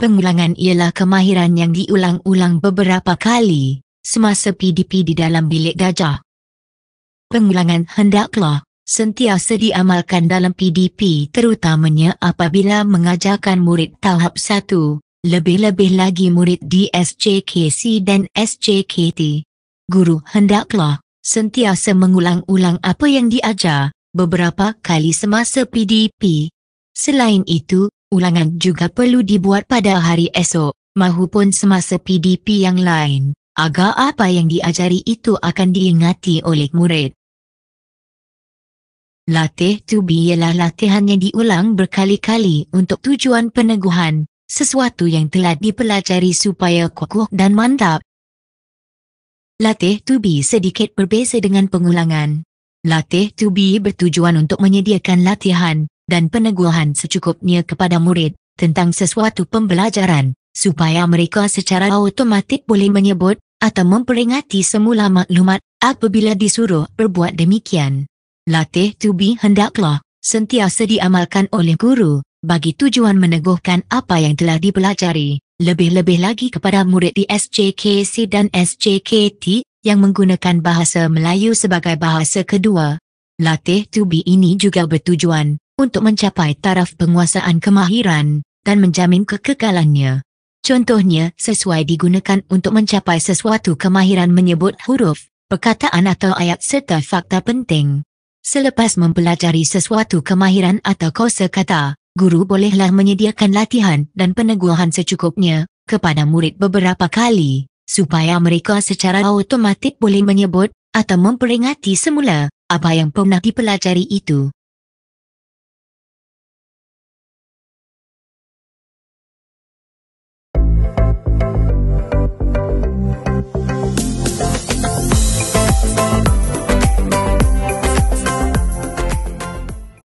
Pengulangan ialah kemahiran yang diulang-ulang beberapa kali semasa PDP di dalam bilik gajah. Pengulangan hendaklah sentiasa diamalkan dalam PDP terutamanya apabila mengajarkan murid tahap 1, lebih-lebih lagi murid di SJKC dan SJKT. Guru hendaklah sentiasa mengulang-ulang apa yang diajar beberapa kali semasa PDP. Selain itu, ulangan juga perlu dibuat pada hari esok, mahupun semasa PDP yang lain, agar apa yang diajari itu akan diingati oleh murid. Latih tubi ialah latihan yang diulang berkali-kali untuk tujuan peneguhan, sesuatu yang telah dipelajari supaya kokoh dan mantap. Latih tubi sedikit berbeza dengan pengulangan. Latih tubi bertujuan untuk menyediakan latihan, dan peneguhan secukupnya kepada murid tentang sesuatu pembelajaran, supaya mereka secara automatik boleh menyebut atau memperingati semula maklumat apabila disuruh berbuat demikian. Latih tubi hendaklah sentiasa diamalkan oleh guru bagi tujuan meneguhkan apa yang telah dipelajari, lebih-lebih lagi kepada murid di SJKC dan SJKT yang menggunakan bahasa Melayu sebagai bahasa kedua. Latih tubi ini juga bertujuan untuk mencapai taraf penguasaan kemahiran dan menjamin kekekalannya. Contohnya, sesuai digunakan untuk mencapai sesuatu kemahiran menyebut huruf, perkataan atau ayat serta fakta penting. Selepas mempelajari sesuatu kemahiran atau kosa kata, guru bolehlah menyediakan latihan dan peneguhan secukupnya kepada murid beberapa kali, supaya mereka secara automatik boleh menyebut atau memperingati semula apa yang pernah dipelajari itu.